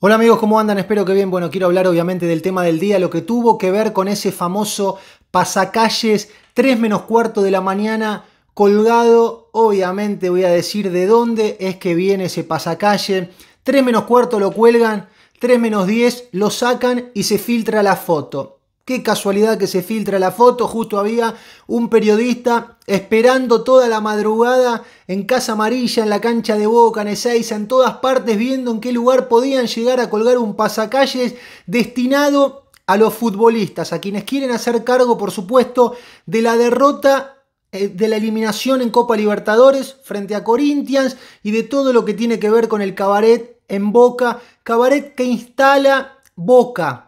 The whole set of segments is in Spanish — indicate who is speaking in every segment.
Speaker 1: Hola amigos, ¿cómo andan? Espero que bien. Bueno, quiero hablar obviamente del tema del día, lo que tuvo que ver con ese famoso pasacalles 3 menos cuarto de la mañana colgado. Obviamente voy a decir de dónde es que viene ese pasacalle. 3 menos cuarto lo cuelgan, 3 menos 10 lo sacan y se filtra la foto. Qué casualidad que se filtra la foto. Justo había un periodista esperando toda la madrugada en Casa Amarilla, en la cancha de Boca, en Ezeiza, en todas partes, viendo en qué lugar podían llegar a colgar un pasacalles destinado a los futbolistas, a quienes quieren hacer cargo, por supuesto, de la derrota eh, de la eliminación en Copa Libertadores frente a Corinthians y de todo lo que tiene que ver con el cabaret en Boca, cabaret que instala Boca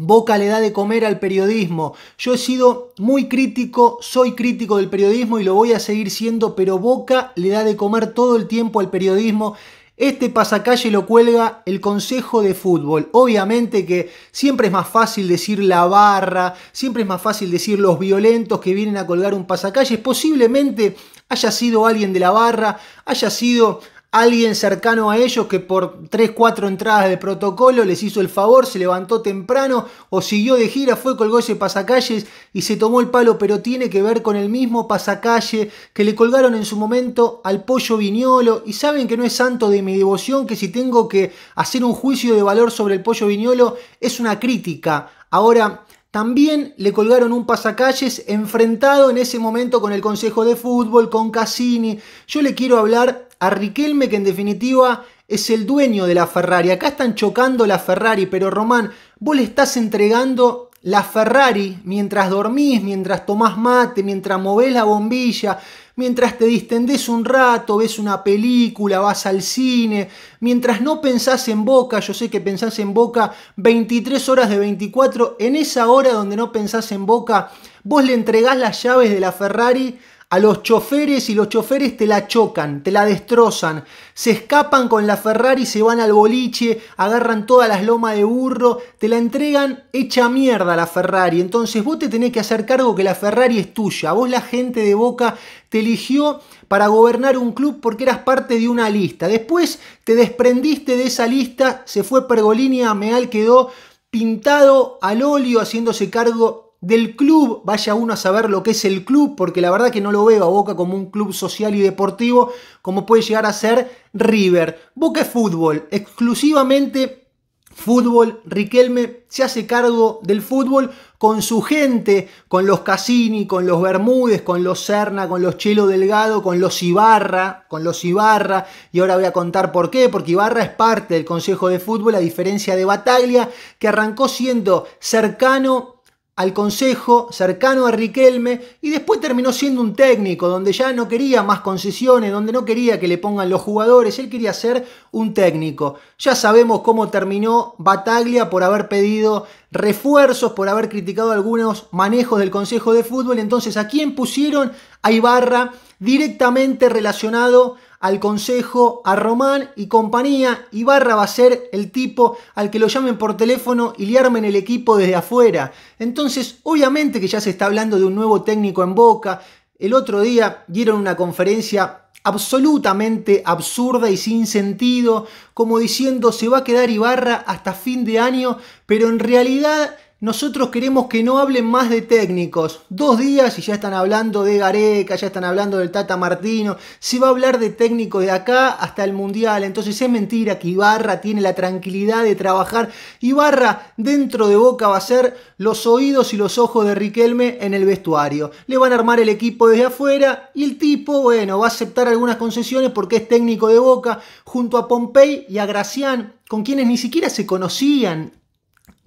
Speaker 1: Boca le da de comer al periodismo. Yo he sido muy crítico, soy crítico del periodismo y lo voy a seguir siendo, pero Boca le da de comer todo el tiempo al periodismo. Este pasacalle lo cuelga el Consejo de Fútbol. Obviamente que siempre es más fácil decir la barra, siempre es más fácil decir los violentos que vienen a colgar un pasacalle. Posiblemente haya sido alguien de la barra, haya sido alguien cercano a ellos que por 3, 4 entradas de protocolo les hizo el favor, se levantó temprano o siguió de gira, fue, colgó ese pasacalles y se tomó el palo, pero tiene que ver con el mismo pasacalle que le colgaron en su momento al pollo viñolo y saben que no es santo de mi devoción, que si tengo que hacer un juicio de valor sobre el pollo viñolo es una crítica. Ahora, también le colgaron un pasacalles enfrentado en ese momento con el Consejo de Fútbol, con Cassini. Yo le quiero hablar a Riquelme, que en definitiva es el dueño de la Ferrari. Acá están chocando la Ferrari, pero Román, vos le estás entregando la Ferrari mientras dormís, mientras tomás mate, mientras movés la bombilla, mientras te distendés un rato, ves una película, vas al cine, mientras no pensás en Boca, yo sé que pensás en Boca 23 horas de 24, en esa hora donde no pensás en Boca, vos le entregás las llaves de la Ferrari a los choferes y los choferes te la chocan, te la destrozan, se escapan con la Ferrari, se van al boliche, agarran todas las lomas de burro, te la entregan hecha mierda la Ferrari, entonces vos te tenés que hacer cargo que la Ferrari es tuya, vos la gente de Boca te eligió para gobernar un club porque eras parte de una lista, después te desprendiste de esa lista, se fue Pergolini, Meal quedó pintado al óleo haciéndose cargo del club, vaya uno a saber lo que es el club, porque la verdad que no lo veo a Boca como un club social y deportivo como puede llegar a ser River. Boca es fútbol, exclusivamente fútbol. Riquelme se hace cargo del fútbol con su gente, con los Cassini, con los Bermúdez, con los Cerna, con los Chelo Delgado, con los Ibarra, con los Ibarra. Y ahora voy a contar por qué, porque Ibarra es parte del Consejo de Fútbol, a diferencia de Bataglia, que arrancó siendo cercano al Consejo, cercano a Riquelme, y después terminó siendo un técnico, donde ya no quería más concesiones, donde no quería que le pongan los jugadores, él quería ser un técnico. Ya sabemos cómo terminó Bataglia por haber pedido refuerzos, por haber criticado algunos manejos del Consejo de Fútbol, entonces ¿a quién pusieron? A Ibarra, directamente relacionado al consejo, a Román y compañía. Ibarra va a ser el tipo al que lo llamen por teléfono y le armen el equipo desde afuera. Entonces, obviamente que ya se está hablando de un nuevo técnico en Boca. El otro día dieron una conferencia absolutamente absurda y sin sentido, como diciendo se va a quedar Ibarra hasta fin de año, pero en realidad nosotros queremos que no hablen más de técnicos. Dos días y ya están hablando de Gareca, ya están hablando del Tata Martino. Se va a hablar de técnicos de acá hasta el Mundial. Entonces es mentira que Ibarra tiene la tranquilidad de trabajar. Ibarra dentro de Boca va a ser los oídos y los ojos de Riquelme en el vestuario. Le van a armar el equipo desde afuera y el tipo, bueno, va a aceptar algunas concesiones porque es técnico de Boca junto a Pompey y a Gracián con quienes ni siquiera se conocían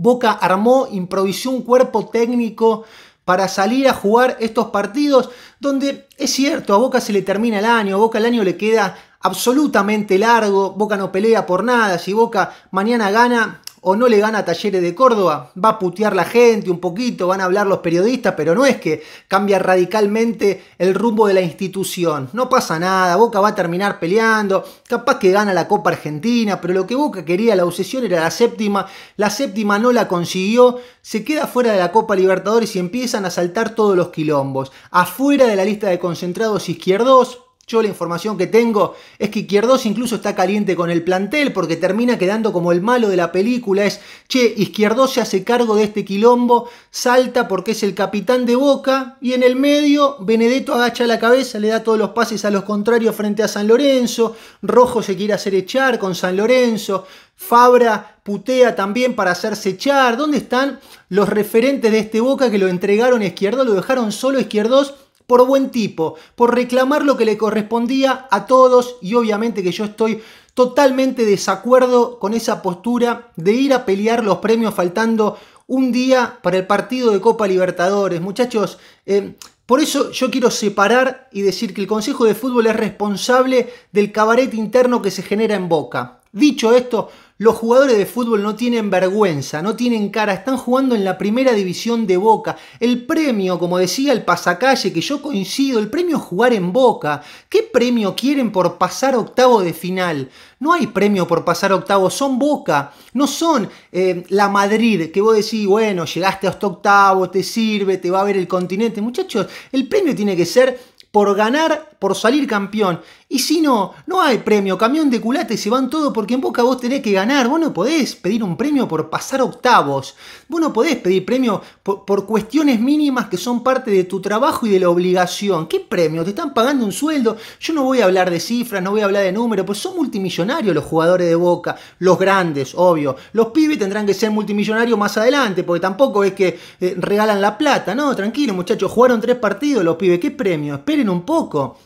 Speaker 1: Boca armó, improvisó un cuerpo técnico para salir a jugar estos partidos donde es cierto, a Boca se le termina el año, a Boca el año le queda absolutamente largo, Boca no pelea por nada, si Boca mañana gana, o no le gana a Talleres de Córdoba, va a putear la gente un poquito, van a hablar los periodistas, pero no es que cambia radicalmente el rumbo de la institución. No pasa nada, Boca va a terminar peleando, capaz que gana la Copa Argentina, pero lo que Boca quería, la obsesión era la séptima, la séptima no la consiguió, se queda fuera de la Copa Libertadores y empiezan a saltar todos los quilombos, afuera de la lista de concentrados izquierdos, yo la información que tengo es que Izquierdos incluso está caliente con el plantel porque termina quedando como el malo de la película. Es, che, Izquierdos se hace cargo de este quilombo, salta porque es el capitán de Boca y en el medio Benedetto agacha la cabeza, le da todos los pases a los contrarios frente a San Lorenzo, Rojo se quiere hacer echar con San Lorenzo, Fabra putea también para hacerse echar. ¿Dónde están los referentes de este Boca que lo entregaron a Izquierdos? Lo dejaron solo a Izquierdos por buen tipo, por reclamar lo que le correspondía a todos y obviamente que yo estoy totalmente desacuerdo con esa postura de ir a pelear los premios faltando un día para el partido de Copa Libertadores. Muchachos, eh, por eso yo quiero separar y decir que el Consejo de Fútbol es responsable del cabaret interno que se genera en Boca. Dicho esto, los jugadores de fútbol no tienen vergüenza, no tienen cara, están jugando en la primera división de Boca. El premio, como decía el pasacalle, que yo coincido, el premio es jugar en Boca. ¿Qué premio quieren por pasar octavo de final? No hay premio por pasar octavo, son Boca, no son eh, la Madrid, que vos decís, bueno, llegaste hasta octavo, te sirve, te va a ver el continente. Muchachos, el premio tiene que ser por ganar, por salir campeón. Y si no, no hay premio, camión de culate se van todos porque en Boca vos tenés que ganar. Vos no podés pedir un premio por pasar octavos. Vos no podés pedir premio por, cuestiones mínimas que son parte de tu trabajo y de la obligación. ¿Qué premio? ¿Te están pagando un sueldo? Yo no voy a hablar de cifras, no voy a hablar de números, pues son multimillonarios los jugadores de Boca. Los grandes, obvio. Los pibes tendrán que ser multimillonarios más adelante, porque tampoco es que eh, regalan la plata. No, tranquilo muchachos, jugaron tres partidos los pibes. ¿Qué premio? Esperen un poco.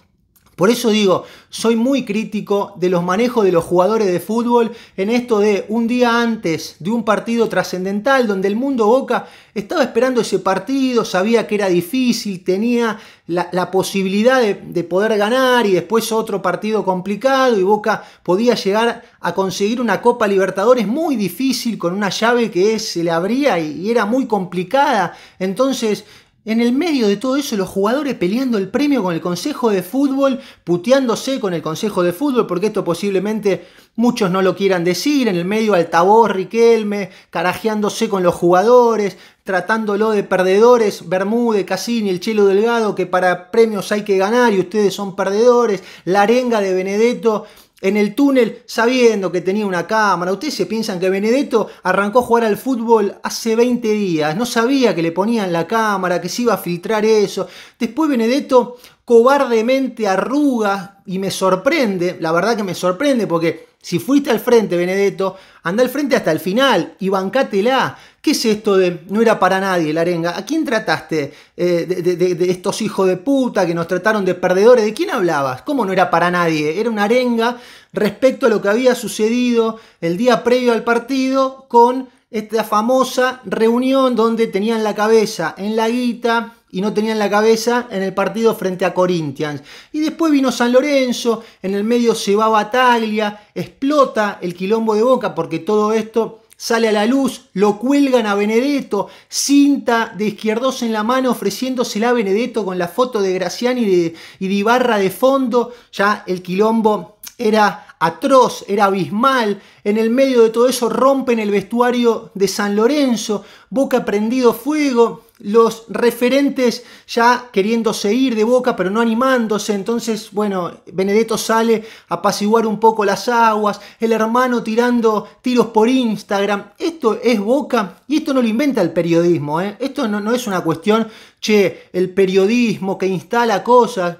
Speaker 1: Por eso digo, soy muy crítico de los manejos de los jugadores de fútbol en esto de un día antes de un partido trascendental donde el mundo Boca estaba esperando ese partido, sabía que era difícil, tenía la, posibilidad de, poder ganar y después otro partido complicado y Boca podía llegar a conseguir una Copa Libertadores muy difícil con una llave que se le abría y era muy complicada. Entonces en el medio de todo eso, los jugadores peleando el premio con el Consejo de Fútbol, puteándose con el Consejo de Fútbol, porque esto posiblemente muchos no lo quieran decir. En el medio, Altavoz, Riquelme, carajeándose con los jugadores, tratándolo de perdedores. Bermúdez, Cassini, el Chelo Delgado, que para premios hay que ganar y ustedes son perdedores. La arenga de Benedetto en el túnel sabiendo que tenía una cámara. Ustedes se piensan que Benedetto arrancó a jugar al fútbol hace 20 días, no sabía que le ponían la cámara, que se iba a filtrar eso. Después Benedetto cobardemente arruga y me sorprende, la verdad que me sorprende porque si fuiste al frente, Benedetto, anda al frente hasta el final y bancátela. ¿Qué es esto de no era para nadie la arenga? ¿A quién trataste eh, de, de, estos hijos de puta que nos trataron de perdedores? ¿De quién hablabas? ¿Cómo no era para nadie? Era una arenga respecto a lo que había sucedido el día previo al partido con esta famosa reunión donde tenían la cabeza en la guita y no tenían la cabeza en el partido frente a Corinthians. Y después vino San Lorenzo, en el medio se va Bataglia, explota el quilombo de boca porque todo esto sale a la luz, lo cuelgan a Benedetto, cinta de izquierdos en la mano ofreciéndosela a Benedetto con la foto de Graciani y de, y de Ibarra de fondo, ya el quilombo era atroz, era abismal, en el medio de todo eso rompen el vestuario de San Lorenzo, Boca prendido fuego, los referentes ya queriéndose ir de boca, pero no animándose. Entonces, bueno, Benedetto sale a apaciguar un poco las aguas, el hermano tirando tiros por Instagram. Esto es boca y esto no lo inventa el periodismo. ¿eh? Esto no, no es una cuestión, che, el periodismo que instala cosas.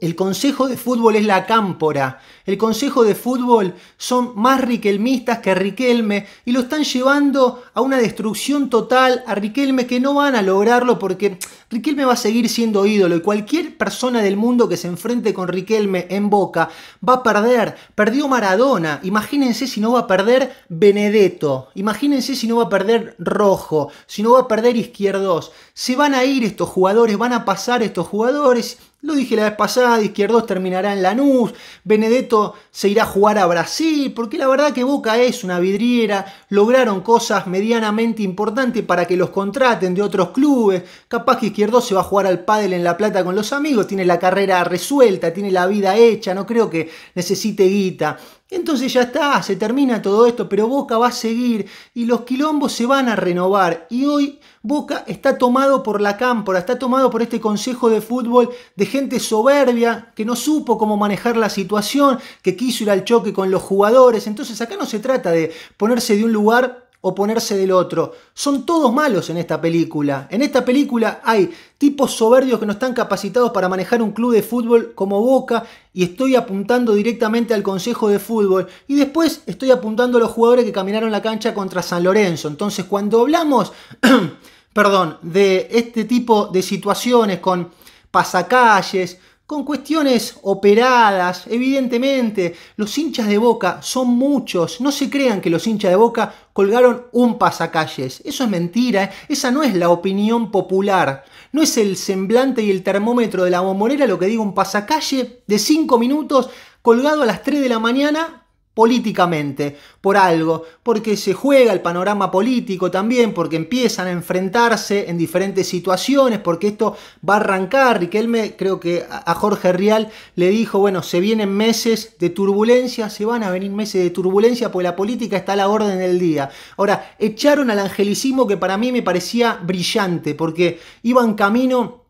Speaker 1: El Consejo de Fútbol es la cámpora el Consejo de Fútbol son más riquelmistas que Riquelme y lo están llevando a una destrucción total a Riquelme que no van a lograrlo porque Riquelme va a seguir siendo ídolo y cualquier persona del mundo que se enfrente con Riquelme en Boca va a perder. Perdió Maradona, imagínense si no va a perder Benedetto, imagínense si no va a perder Rojo, si no va a perder Izquierdos. Se van a ir estos jugadores, van a pasar estos jugadores. Lo dije la vez pasada, Izquierdos terminará en Lanús, Benedetto se irá a jugar a Brasil, porque la verdad que Boca es una vidriera, lograron cosas medianamente importantes para que los contraten de otros clubes, capaz que Izquierdo se va a jugar al pádel en La Plata con los amigos, tiene la carrera resuelta, tiene la vida hecha, no creo que necesite guita. Entonces ya está, se termina todo esto, pero Boca va a seguir y los quilombos se van a renovar. Y hoy Boca está tomado por la cámpora, está tomado por este consejo de fútbol de gente soberbia que no supo cómo manejar la situación, que quiso ir al choque con los jugadores. Entonces acá no se trata de ponerse de un lugar oponerse del otro. Son todos malos en esta película. En esta película hay tipos soberbios que no están capacitados para manejar un club de fútbol como Boca y estoy apuntando directamente al Consejo de Fútbol y después estoy apuntando a los jugadores que caminaron la cancha contra San Lorenzo. Entonces cuando hablamos, perdón, de este tipo de situaciones con pasacalles, con cuestiones operadas, evidentemente. Los hinchas de Boca son muchos. No se crean que los hinchas de Boca colgaron un pasacalles. Eso es mentira. ¿eh? Esa no es la opinión popular. No es el semblante y el termómetro de la bombonera lo que diga un pasacalle de 5 minutos colgado a las 3 de la mañana políticamente por algo, porque se juega el panorama político también, porque empiezan a enfrentarse en diferentes situaciones, porque esto va a arrancar. me, creo que a Jorge Rial le dijo, bueno, se vienen meses de turbulencia, se van a venir meses de turbulencia, porque la política está a la orden del día. Ahora, echaron al angelicismo que para mí me parecía brillante, porque iban camino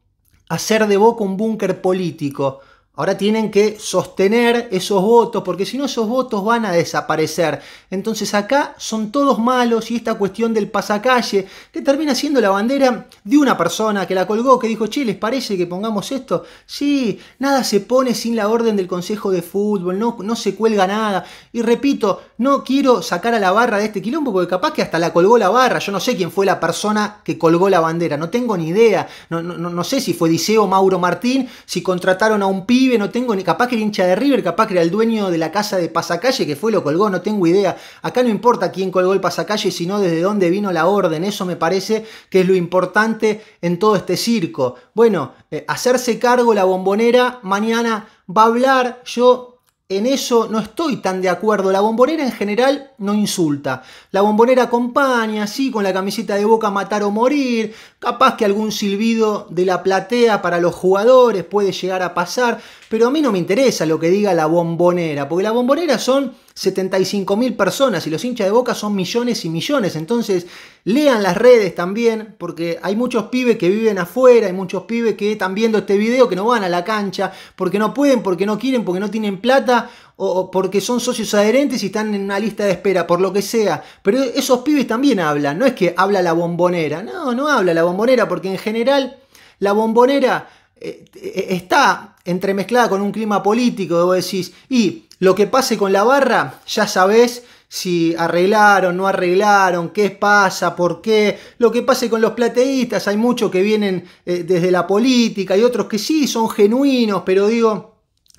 Speaker 1: a ser de Boca un búnker político. Ahora tienen que sostener esos votos, porque si no esos votos van a desaparecer. Entonces acá son todos malos y esta cuestión del pasacalle, que termina siendo la bandera de una persona que la colgó, que dijo, che, ¿les parece que pongamos esto? Sí, nada se pone sin la orden del Consejo de Fútbol, no, no se cuelga nada. Y repito, no quiero sacar a la barra de este quilombo, porque capaz que hasta la colgó la barra. Yo no sé quién fue la persona que colgó la bandera, no tengo ni idea. No, no, sé si fue Diceo Mauro Martín, si contrataron a un pi no tengo ni. Capaz que era hincha de River, capaz que era el dueño de la casa de pasacalle que fue, lo colgó, no tengo idea. Acá no importa quién colgó el pasacalle, sino desde dónde vino la orden. Eso me parece que es lo importante en todo este circo. Bueno, eh, hacerse cargo la bombonera, mañana va a hablar. Yo en eso no estoy tan de acuerdo. La bombonera en general no insulta. La bombonera acompaña, así con la camiseta de boca matar o morir. Capaz que algún silbido de la platea para los jugadores puede llegar a pasar pero a mí no me interesa lo que diga la bombonera, porque la bombonera son 75.000 personas y los hinchas de boca son millones y millones. Entonces, lean las redes también, porque hay muchos pibes que viven afuera, hay muchos pibes que están viendo este video que no van a la cancha, porque no pueden, porque no quieren, porque no tienen plata o porque son socios adherentes y están en una lista de espera, por lo que sea. Pero esos pibes también hablan, no es que habla la bombonera, no, no habla la bombonera, porque en general la bombonera eh, eh, está entremezclada con un clima político, vos decís, y lo que pase con la barra, ya sabés si arreglaron, no arreglaron, qué pasa, por qué, lo que pase con los plateístas, hay muchos que vienen eh, desde la política y otros que sí, son genuinos, pero digo,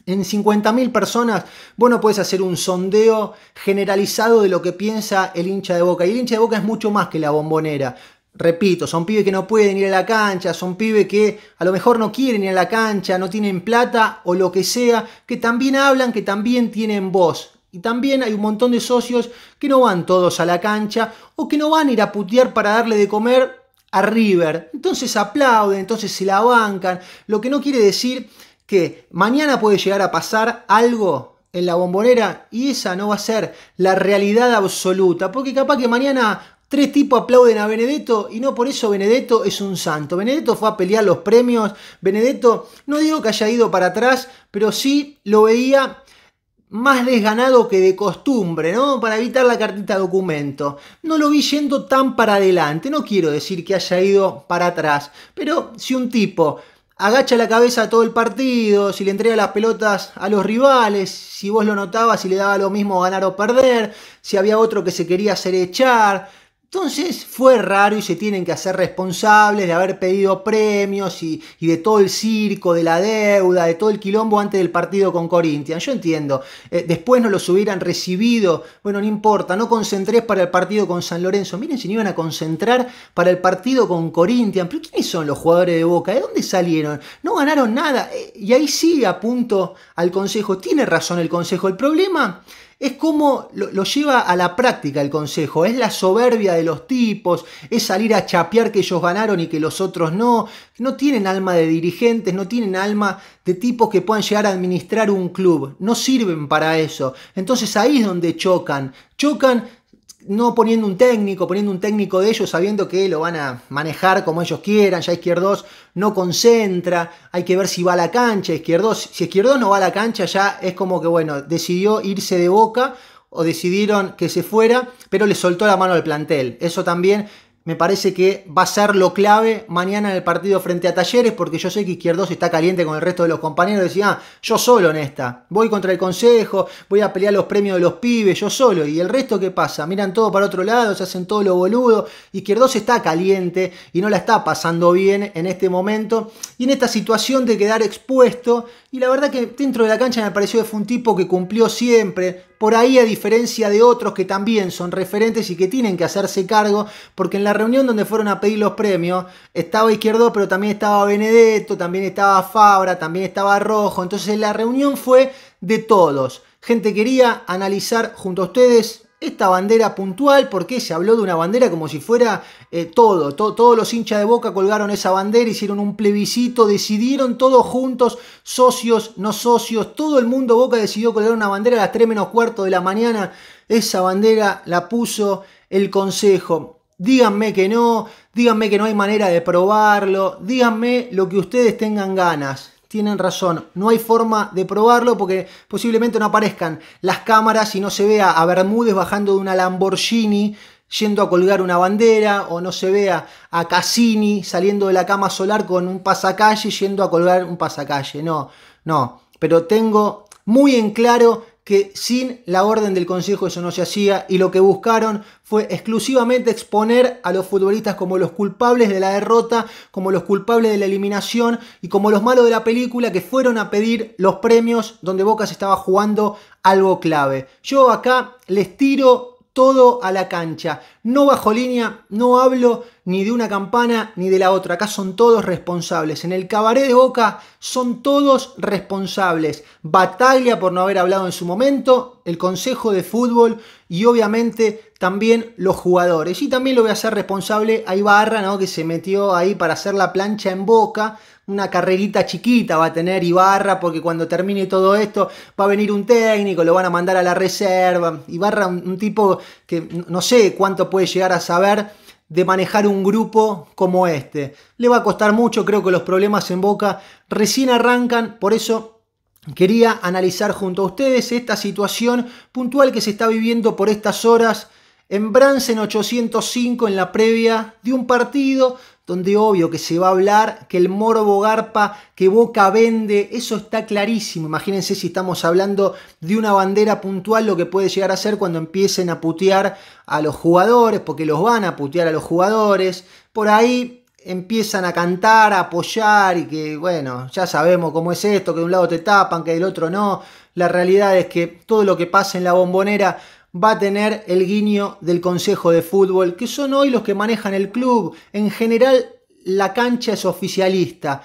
Speaker 1: en 50.000 personas, vos no puedes hacer un sondeo generalizado de lo que piensa el hincha de boca. Y el hincha de boca es mucho más que la bombonera. Repito, son pibes que no pueden ir a la cancha, son pibes que a lo mejor no quieren ir a la cancha, no tienen plata o lo que sea, que también hablan, que también tienen voz. Y también hay un montón de socios que no van todos a la cancha o que no van a ir a putear para darle de comer a River. Entonces aplauden, entonces se la bancan, lo que no quiere decir que mañana puede llegar a pasar algo en la bombonera y esa no va a ser la realidad absoluta, porque capaz que mañana Tres tipos aplauden a Benedetto y no por eso Benedetto es un santo. Benedetto fue a pelear los premios. Benedetto, no digo que haya ido para atrás, pero sí lo veía más desganado que de costumbre, ¿no? Para evitar la cartita documento. No lo vi yendo tan para adelante. No quiero decir que haya ido para atrás, pero si un tipo agacha la cabeza a todo el partido, si le entrega las pelotas a los rivales, si vos lo notabas, si le daba lo mismo ganar o perder, si había otro que se quería hacer echar entonces fue raro y se tienen que hacer responsables de haber pedido premios y, de todo el circo, de la deuda, de todo el quilombo antes del partido con Corinthians. Yo entiendo, eh, después no los hubieran recibido, bueno, no importa, no concentré para el partido con San Lorenzo. Miren si no iban a concentrar para el partido con Corinthians. Pero ¿quiénes son los jugadores de Boca? ¿De dónde salieron? No ganaron nada. Eh, y ahí sí apunto al Consejo. Tiene razón el Consejo. El problema es como lo, lleva a la práctica el consejo. Es la soberbia de los tipos, es salir a chapear que ellos ganaron y que los otros no. No tienen alma de dirigentes, no tienen alma de tipos que puedan llegar a administrar un club. No sirven para eso. Entonces ahí es donde chocan. Chocan no poniendo un técnico, poniendo un técnico de ellos, sabiendo que lo van a manejar como ellos quieran. Ya Izquierdos no concentra, hay que ver si va a la cancha. Izquierdos, si Izquierdos no va a la cancha, ya es como que, bueno, decidió irse de boca o decidieron que se fuera, pero le soltó la mano al plantel. Eso también me parece que va a ser lo clave mañana en el partido frente a Talleres, porque yo sé que Izquierdos está caliente con el resto de los compañeros. Decía, ah, yo solo en esta, voy contra el consejo, voy a pelear los premios de los pibes, yo solo. ¿Y el resto qué pasa? Miran todo para otro lado, se hacen todo lo boludo. Izquierdos está caliente y no la está pasando bien en este momento. Y en esta situación de quedar expuesto y la verdad que dentro de la cancha me pareció que fue un tipo que cumplió siempre, por ahí a diferencia de otros que también son referentes y que tienen que hacerse cargo, porque en la reunión donde fueron a pedir los premios estaba Izquierdo, pero también estaba Benedetto, también estaba Fabra, también estaba Rojo, entonces la reunión fue de todos. Gente, quería analizar junto a ustedes esta bandera puntual, porque se habló de una bandera como si fuera eh, todo, todos los hinchas de Boca colgaron esa bandera, hicieron un plebiscito, decidieron todos juntos, socios, no socios, todo el mundo Boca decidió colgar una bandera a las 3 menos cuarto de la mañana, esa bandera la puso el Consejo. Díganme que no, díganme que no hay manera de probarlo, díganme lo que ustedes tengan ganas tienen razón. No hay forma de probarlo porque posiblemente no aparezcan las cámaras y no se vea a Bermúdez bajando de una Lamborghini yendo a colgar una bandera o no se vea a Cassini saliendo de la cama solar con un pasacalle yendo a colgar un pasacalle. No, no. Pero tengo muy en claro que sin la orden del Consejo eso no se hacía y lo que buscaron fue exclusivamente exponer a los futbolistas como los culpables de la derrota, como los culpables de la eliminación y como los malos de la película que fueron a pedir los premios donde Boca estaba jugando algo clave. Yo acá les tiro todo a la cancha. No bajo línea, no hablo ni de una campana ni de la otra. Acá son todos responsables. En el cabaret de Boca son todos responsables. Batalla por no haber hablado en su momento, el Consejo de Fútbol y obviamente también los jugadores. Y también lo voy a hacer responsable a Ibarra, ¿no? que se metió ahí para hacer la plancha en Boca una carrerita chiquita va a tener Ibarra, porque cuando termine todo esto va a venir un técnico, lo van a mandar a la reserva. Ibarra, un, un tipo que no sé cuánto puede puede llegar a saber de manejar un grupo como este. Le va a costar mucho, creo que los problemas en Boca recién arrancan, por eso quería analizar junto a ustedes esta situación puntual que se está viviendo por estas horas en Bransen 805 en la previa de un partido donde obvio que se va a hablar, que el morbo garpa, que Boca vende, eso está clarísimo. Imagínense si estamos hablando de una bandera puntual, lo que puede llegar a ser cuando empiecen a putear a los jugadores, porque los van a putear a los jugadores. Por ahí empiezan a cantar, a apoyar y que, bueno, ya sabemos cómo es esto, que de un lado te tapan, que del otro no. La realidad es que todo lo que pasa en la bombonera va a tener el guiño del Consejo de Fútbol, que son hoy los que manejan el club. En general, la cancha es oficialista.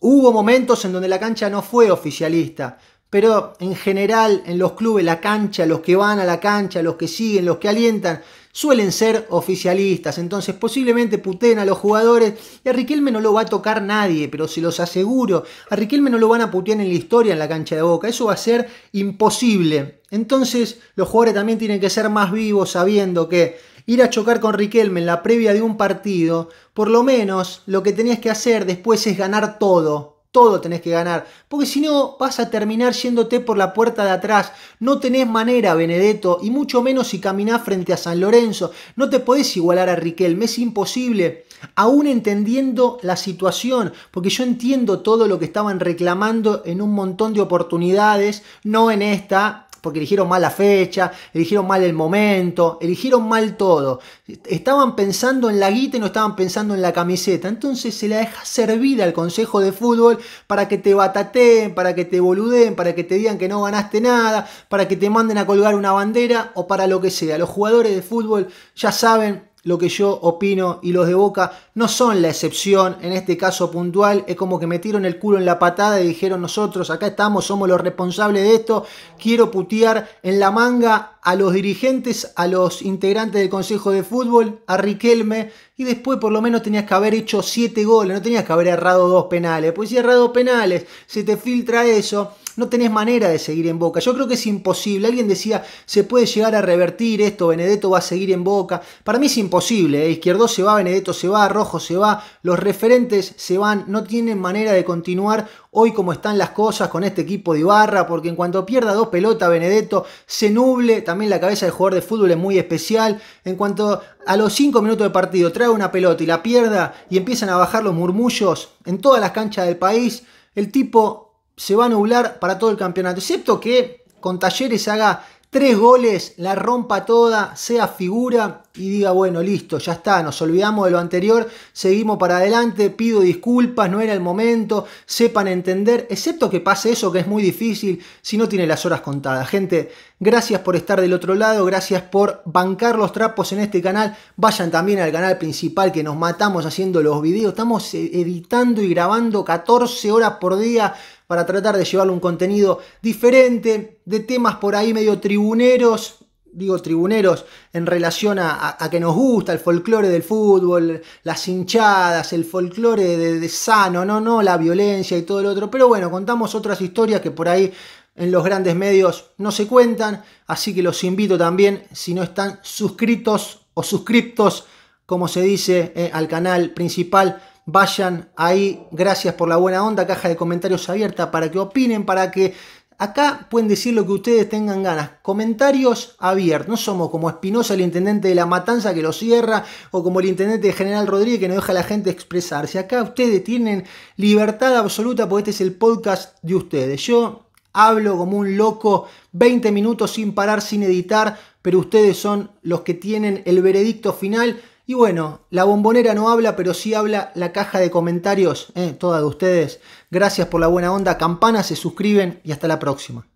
Speaker 1: Hubo momentos en donde la cancha no fue oficialista, pero en general en los clubes la cancha, los que van a la cancha, los que siguen, los que alientan, suelen ser oficialistas, entonces posiblemente puteen a los jugadores y a Riquelme no lo va a tocar nadie, pero se los aseguro, a Riquelme no lo van a putear en la historia en la cancha de Boca, eso va a ser imposible. Entonces los jugadores también tienen que ser más vivos sabiendo que ir a chocar con Riquelme en la previa de un partido, por lo menos lo que tenías que hacer después es ganar todo, todo tenés que ganar, porque si no vas a terminar yéndote por la puerta de atrás. No tenés manera, Benedetto, y mucho menos si caminás frente a San Lorenzo. No te podés igualar a Riquelme, es imposible. Aún entendiendo la situación, porque yo entiendo todo lo que estaban reclamando en un montón de oportunidades, no en esta, porque eligieron mal la fecha, eligieron mal el momento, eligieron mal todo. Estaban pensando en la guita y no estaban pensando en la camiseta. Entonces se la deja servida al Consejo de Fútbol para que te bataten, para que te boludeen, para que te digan que no ganaste nada, para que te manden a colgar una bandera o para lo que sea. Los jugadores de fútbol ya saben lo que yo opino y los de Boca no son la excepción en este caso puntual. Es como que metieron el culo en la patada y dijeron nosotros acá estamos, somos los responsables de esto. Quiero putear en la manga a los dirigentes, a los integrantes del Consejo de Fútbol, a Riquelme. Y después por lo menos tenías que haber hecho siete goles, no tenías que haber errado dos penales. Pues si errado penales, se te filtra eso no tenés manera de seguir en Boca. Yo creo que es imposible. Alguien decía, se puede llegar a revertir esto, Benedetto va a seguir en Boca. Para mí es imposible. ¿eh? Izquierdo se va, Benedetto se va, Rojo se va, los referentes se van, no tienen manera de continuar hoy como están las cosas con este equipo de Ibarra, porque en cuanto pierda dos pelotas, Benedetto se nuble, también la cabeza del jugador de fútbol es muy especial, en cuanto a los cinco minutos de partido trae una pelota y la pierda y empiezan a bajar los murmullos en todas las canchas del país, el tipo se va a nublar para todo el campeonato, excepto que con Talleres haga tres goles, la rompa toda, sea figura y diga, bueno, listo, ya está, nos olvidamos de lo anterior, seguimos para adelante, pido disculpas, no era el momento, sepan entender, excepto que pase eso que es muy difícil si no tiene las horas contadas. Gente, gracias por estar del otro lado, gracias por bancar los trapos en este canal, vayan también al canal principal que nos matamos haciendo los videos, estamos e-, editando y grabando 14 horas por día para tratar de llevarle un contenido diferente, de temas por ahí medio tribuneros, digo tribuneros en relación a, a, que nos gusta el folclore del fútbol, las hinchadas, el folclore de, sano, no, no, la violencia y todo lo otro. Pero bueno, contamos otras historias que por ahí en los grandes medios no se cuentan. Así que los invito también, si no están suscritos o suscriptos, como se dice eh, al canal principal, Vayan ahí, gracias por la buena onda, caja de comentarios abierta para que opinen, para que acá pueden decir lo que ustedes tengan ganas. Comentarios abiertos, no somos como Espinosa, el intendente de La Matanza que lo cierra, o como el intendente de General Rodríguez que no deja a la gente expresarse. Acá ustedes tienen libertad absoluta porque este es el podcast de ustedes. Yo hablo como un loco 20 minutos sin parar, sin editar, pero ustedes son los que tienen el veredicto final y bueno, la bombonera no habla, pero sí habla la caja de comentarios, eh, toda de ustedes. Gracias por la buena onda, campana, se suscriben y hasta la próxima.